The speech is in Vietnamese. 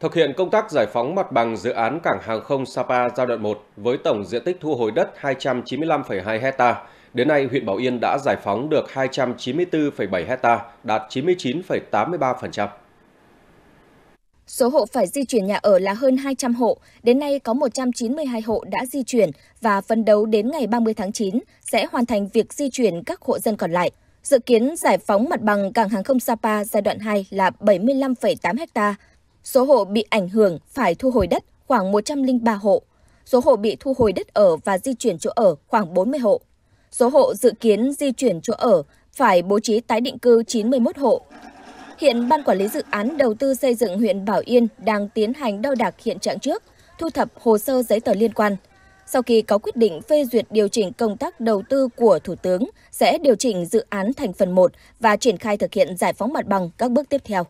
Thực hiện công tác giải phóng mặt bằng dự án cảng hàng không Sapa giai đoạn 1 với tổng diện tích thu hồi đất 295,2 hecta, đến nay huyện Bảo Yên đã giải phóng được 294,7 hecta, đạt 99,83%. Số hộ phải di chuyển nhà ở là hơn 200 hộ, đến nay có 192 hộ đã di chuyển và phấn đấu đến ngày 30 tháng 9 sẽ hoàn thành việc di chuyển các hộ dân còn lại. Dự kiến giải phóng mặt bằng cảng hàng không Sapa giai đoạn 2 là 75,8 hectare, Số hộ bị ảnh hưởng phải thu hồi đất khoảng 103 hộ. Số hộ bị thu hồi đất ở và di chuyển chỗ ở khoảng 40 hộ. Số hộ dự kiến di chuyển chỗ ở phải bố trí tái định cư 91 hộ. Hiện Ban Quản lý Dự án Đầu tư xây dựng huyện Bảo Yên đang tiến hành đo đạc hiện trạng trước, thu thập hồ sơ giấy tờ liên quan. Sau khi có quyết định phê duyệt điều chỉnh công tác đầu tư của Thủ tướng, sẽ điều chỉnh dự án thành phần 1 và triển khai thực hiện giải phóng mặt bằng các bước tiếp theo.